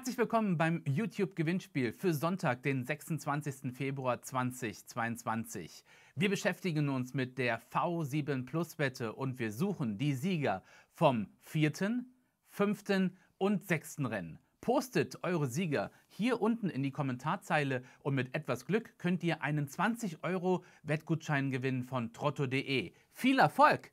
Herzlich willkommen beim YouTube-Gewinnspiel für Sonntag, den 26. Februar 2022. Wir beschäftigen uns mit der V7 Plus-Wette und wir suchen die Sieger vom vierten, fünften und sechsten Rennen. Postet eure Sieger hier unten in die Kommentarzeile und mit etwas Glück könnt ihr einen 20 Euro Wettgutschein gewinnen von trotto.de. Viel Erfolg!